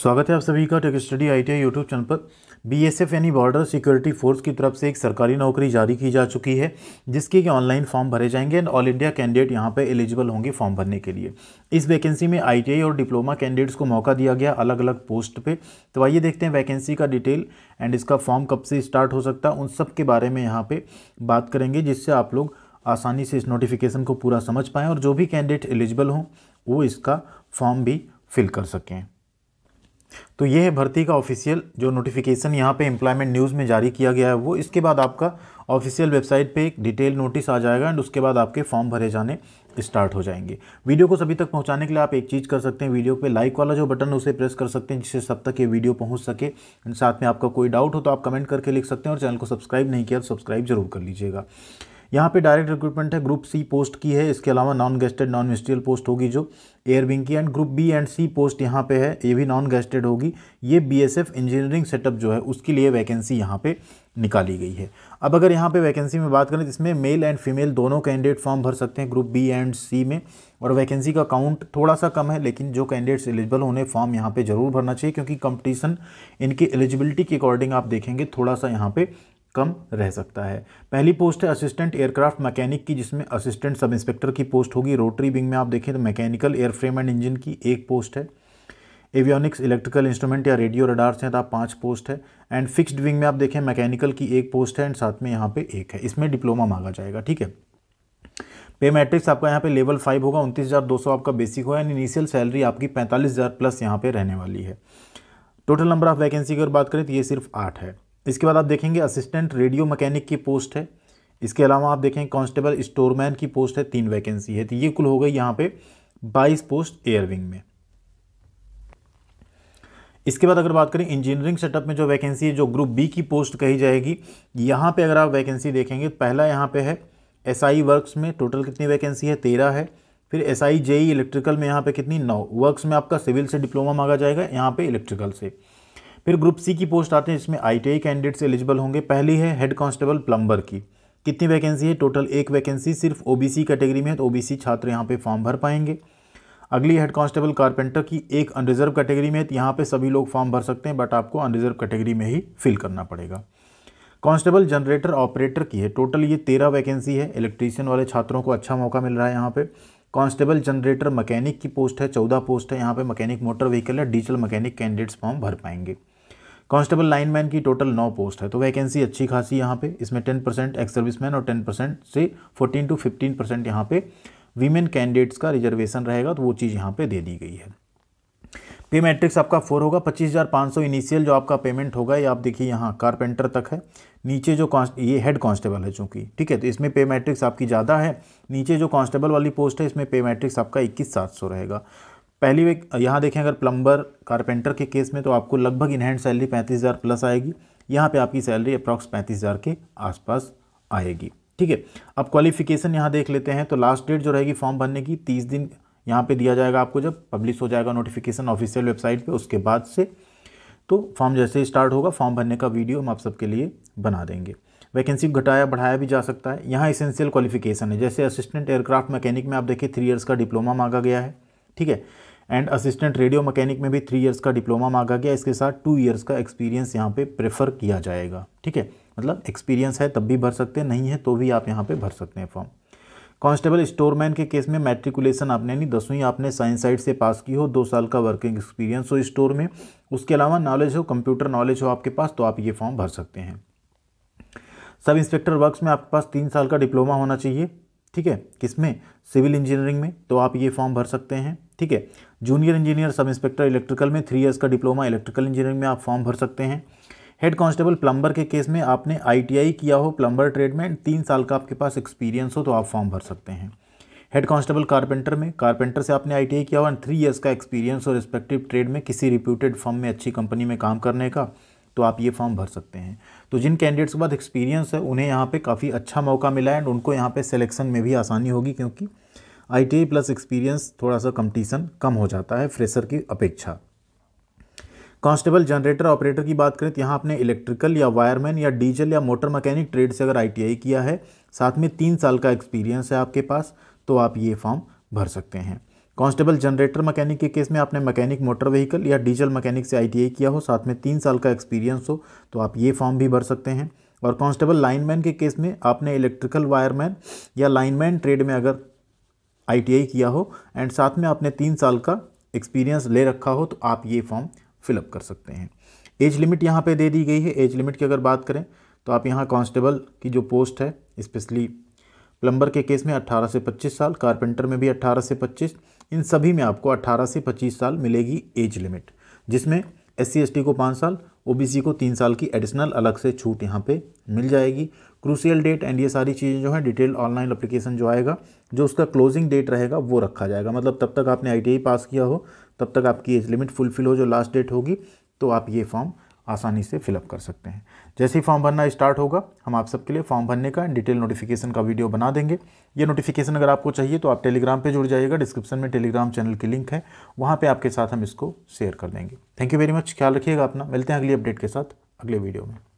स्वागत है आप सभी का tech study I T YouTube channel पर बीएसएफ यानी बॉर्डर सिक्योरिटी फोर्स की तरफ से एक सरकारी नौकरी जारी की जा चुकी है जिसके कि ऑनलाइन फॉर्म भरे जाएंगे एंड ऑल इंडिया कैंडिडेट यहां पे एलिजिबल होंगे फॉर्म भरने के लिए इस वैकेंसी में आईटीआई और डिप्लोमा कैंडिडेट्स को मौका दिया गया अलग अलग पोस्ट पर तो आइए देखते हैं वैकेंसी का डिटेल एंड इसका फॉर्म कब से स्टार्ट हो सकता है उन सब के बारे में यहाँ पर बात करेंगे जिससे आप लोग आसानी से इस नोटिफिकेशन को पूरा समझ पाएँ और जो भी कैंडिडेट एलिजिबल हों वो इसका फॉर्म भी फिल कर सकें तो ये है भर्ती का ऑफिशियल जो नोटिफिकेशन यहाँ पे एम्प्लॉयमेंट न्यूज़ में जारी किया गया है वो इसके बाद आपका ऑफिशियल वेबसाइट पे एक डिटेल नोटिस आ जाएगा एंड उसके बाद आपके फॉर्म भरे जाने स्टार्ट हो जाएंगे वीडियो को सभी तक पहुंचाने के लिए आप एक चीज़ कर सकते हैं वीडियो पे लाइक वाला जो बटन है उसे प्रेस कर सकते हैं जिससे सब तक ये वीडियो पहुंच सके एंड साथ में आपका कोई डाउट हो तो आप कमेंट करके लिख सकते हैं और चैनल को सब्सक्राइब नहीं किया तो सब्सक्राइब जरूर कर लीजिएगा यहाँ पे डायरेक्ट रिक्रूटमेंट है ग्रुप सी पोस्ट की है इसके अलावा non gazetted non ministerial post होगी जो एयरविंग की and group B and C post यहाँ पे है ये भी नॉन गेस्टेड होगी ये बीएसएफ इंजीनियरिंग सेटअप जो है उसके लिए वैकेंसी यहाँ पे निकाली गई है अब अगर यहाँ पे वैकेंसी में बात करें तो इसमें मेल एंड फीमेल दोनों कैंडिडेट फॉर्म भर सकते हैं ग्रुप बी एंड सी में और वैकेंसी का काउंट थोड़ा सा कम है लेकिन जो कैंडिडेट्स एलिजिबल होने फॉर्म यहाँ पे ज़रूर भरना चाहिए क्योंकि कंपटीशन इनकी एलिजिबिलिटी के अकॉर्डिंग आप देखेंगे थोड़ा सा यहाँ पे कम रह सकता है पहली पोस्ट है असिस्टेंट एयरक्राफ्ट मैकेनिक की जिसमें असिस्टेंट सब इंस्पेक्टर की पोस्ट होगी रोटरी विंग में आप देखें तो मैकेनिकल एयरफ्रेम एंड इंजन की एक पोस्ट है एवियोनिक्स इलेक्ट्रिकल इंस्ट्रूमेंट या रेडियो रडार्स हैं तो आप पाँच पोस्ट है एंड फिक्स्ड विंग में आप देखें मैकेनिकल की एक पोस्ट है एंड साथ में यहाँ पे एक है इसमें डिप्लोमा मांगा जाएगा ठीक है पे मैट्रिक्स आपका यहाँ पे लेवल फाइव होगा उनतीस हज़ार दो सौ आपका बेसिक होगा एंड इनिशियल सैलरी आपकी पैंतालीस हज़ार प्लस यहाँ पे रहने वाली है टोटल नंबर ऑफ वैकेंसी की अगर बात करें तो ये सिर्फ आठ है इसके बाद आप देखेंगे असिस्टेंट रेडियो मैकेनिक की पोस्ट है इसके अलावा आप देखें कांस्टेबल स्टोरमैन की पोस्ट है तीन वैकेंसी है तो ये कुल हो गई यहाँ पे 22 पोस्ट एयर विंग में इसके बाद अगर बात करें इंजीनियरिंग सेटअप में जो वैकेंसी है जो ग्रुप बी की पोस्ट कही जाएगी यहाँ पे अगर आप वैकेंसी देखेंगे पहला यहाँ पे है एस आई में टोटल कितनी वैकेंसी है तेरह है फिर एस आई जेई इलेक्ट्रिकल में यहाँ पर कितनी नौ वर्क्स में आपका सिविल से डिप्लोमा मांगा जाएगा यहाँ पर इलेक्ट्रिकल से फिर ग्रुप सी की पोस्ट आते हैं जिसमें आई कैंडिडेट्स एलिजिबल होंगे पहली है हेड कांस्टेबल प्लम्बर की कितनी वैकेंसी है टोटल एक वैकेंसी सिर्फ ओबीसी कैटेगरी में है तो ओबीसी छात्र यहाँ पे फॉर्म भर पाएंगे अगली हेड कांस्टेबल कारपेंटर की एक अनरिजर्व कैटेगरी में है तो यहाँ पर सभी लोग फॉर्म भर सकते हैं बट आपको अनरिजर्व कैटेगरी में ही फिल करना पड़ेगा कांस्टेबल जनरेटर ऑपरेटर की है टोटल ये तेरह वैकेंसी है इलेक्ट्रीशियन वाले छात्रों को अच्छा मौका मिल रहा है यहाँ पे कांस्टेबल जनरेटर मैकेनिक की पोस्ट है चौदह पोस्ट है यहाँ पे मैकेनिक मोटर व्हीकल है डीजल मैकेनिक कैंडिडेट्स फॉर्म भर पाएंगे कांस्टेबल लाइनमैन की टोटल नौ पोस्ट है तो वैकेंसी अच्छी खासी यहाँ पे इसमें टेन परसेंट एक्स सर्विसमैन और टेन परसेंट से फोर्टीन टू फिफ्टीन परसेंट यहाँ पे वीमेन कैंडिडेट्स का रिजर्वेशन रहेगा तो वो चीज़ यहाँ पे दे दी गई है पे मैट्रिक्स आपका फोर होगा पच्चीस हज़ार पाँच सौ इनिशियल जो आपका पेमेंट होगा ये आप देखिए यहाँ कारपेंटर तक है नीचे जो कॉन्स्ट ये हेड कांस्टेबल है चूँकि ठीक है तो इसमें पे मैट्रिक्स आपकी ज़्यादा है नीचे जो कांस्टेबल वाली पोस्ट है इसमें पे मैट्रिक्स आपका इक्कीस सात सौ रहेगा पहली वे यहाँ देखें अगर प्लम्बर कारपेंटर के केस में तो आपको लगभग इन हैंड सैलरी पैंतीस हज़ार प्लस आएगी यहाँ पे आपकी सैलरी अप्रॉक्स पैंतीस हज़ार के आसपास आएगी ठीक है अब क्वालिफिकेशन यहाँ देख लेते हैं तो लास्ट डेट जो रहेगी फॉर्म भरने की तीस दिन यहाँ पे दिया जाएगा आपको जब पब्लिश हो जाएगा नोटिफिकेशन ऑफिशियल वेबसाइट पर उसके बाद से तो फॉर्म जैसे ही स्टार्ट होगा फॉर्म भरने का वीडियो हम आप सबके लिए बना देंगे वैकेंसी घटाया बढ़ाया भी जा सकता है यहाँ इसेंशियल क्वालिफिकेशन है जैसे असिस्टेंट एयरक्राफ्ट मैकेनिक में आप देखिए थ्री ईयर्स का डिप्लोमा मांगा गया है ठीक है एंड असिस्टेंट रेडियो मैकेनिक में भी थ्री इयर्स का डिप्लोमा मांगा गया इसके साथ टू इयर्स का एक्सपीरियंस यहाँ पे प्रेफर किया जाएगा ठीक है मतलब एक्सपीरियंस है तब भी भर सकते हैं नहीं है तो भी आप यहाँ पे भर सकते हैं फॉर्म कांस्टेबल स्टोरमैन के केस में मैट्रिकुलेशन आपने यानी दसवीं आपने साइंस साइड से पास की हो दो साल का वर्किंग एक्सपीरियंस हो स्टोर में उसके अलावा नॉलेज हो कंप्यूटर नॉलेज हो आपके पास तो आप ये फॉर्म भर सकते हैं सब इंस्पेक्टर वर्क्स में आपके पास तीन साल का डिप्लोमा होना चाहिए ठीक है किसमें सिविल इंजीनियरिंग में तो आप ये फॉर्म भर सकते हैं ठीक है junior engineer sub inspector electrical में थ्री ईयर्स का डिप्लोमा इलेक्ट्रिकल इंजीनियरिंग में आप फॉर्म भर सकते हैं हेड कांस्टेबल प्लम्बर के केस में आपने आईटीआई किया हो प्लम्बर ट्रेड में तीन साल का आपके पास एक्सपीरियंस हो तो आप फॉर्म भर सकते हैं हेड कांस्टेबल कारपेंटर में कारपेंटर से आपने आईटीआई किया हो एंड थ्री ईयर्स का एक्सपीरियंस हो रिस्पेक्टिव ट्रेड में किसी रिप्यूटेड फॉर्म में अच्छी कंपनी में काम करने का तो आप ये फॉर्म भर सकते हैं तो जिन कैंडिडेट्स के बाद एक्सपीरियंस है उन्हें यहाँ पर काफ़ी अच्छा मौका मिला है एंड उनको यहाँ पर सिलेक्शन में भी आसानी होगी क्योंकि आई प्लस एक्सपीरियंस थोड़ा सा कंपटीशन कम हो जाता है फ्रेशर की अपेक्षा कांस्टेबल जनरेटर ऑपरेटर की बात करें तो यहाँ आपने इलेक्ट्रिकल या वायरमैन या डीजल या मोटर मैकेनिक ट्रेड से अगर आई किया है साथ में तीन साल का एक्सपीरियंस है आपके पास तो आप ये फॉर्म भर सकते हैं कांस्टेबल जनरेटर मैकेनिक के केस में आपने मैकेनिक मोटर व्हीकल या डीजल मैकेनिक से आईटीआई किया हो साथ में तीन साल का एक्सपीरियंस हो तो आप ये फॉर्म भी भर सकते हैं और कांस्टेबल लाइनमैन के केस में आपने इलेक्ट्रिकल वायरमैन या लाइनमैन ट्रेड में अगर आईटीआई किया हो एंड साथ में आपने तीन साल का एक्सपीरियंस ले रखा हो तो आप ये फॉर्म फिलअप कर सकते हैं एज लिमिट यहाँ पे दे दी गई है एज लिमिट की अगर बात करें तो आप यहाँ कांस्टेबल की जो पोस्ट है स्पेशली प्लम्बर के केस में 18 से 25 साल कारपेंटर में भी 18 से 25 इन सभी में आपको 18 से 25 साल मिलेगी एज लिमिट जिसमें एस सी को पाँच साल ओबीसी को तीन साल की एडिशनल अलग से छूट यहाँ पे मिल जाएगी क्रूसियल डेट एंड ये सारी चीज़ें जो हैं डिटेल ऑनलाइन अप्लीकेशन जो आएगा जो उसका क्लोजिंग डेट रहेगा वो रखा जाएगा मतलब तब तक आपने आई पास किया हो तब तक आपकी एज लिमिट फुलफिल हो जो लास्ट डेट होगी तो आप ये फॉर्म आसानी से फिलअप कर सकते हैं जैसे ही फॉर्म भरना स्टार्ट होगा हम आप सबके लिए फॉर्म भरने का डिटेल नोटिफिकेशन का वीडियो बना देंगे ये नोटिफिकेशन अगर आपको चाहिए तो आप टेलीग्राम पे जुड़ जाइएगा डिस्क्रिप्शन में टेलीग्राम चैनल की लिंक है वहाँ पे आपके साथ हम इसको शेयर कर देंगे थैंक यू वेरी मच ख्याल रखिएगा अपना मिलते हैं अगली अपडेट के साथ अगले वीडियो में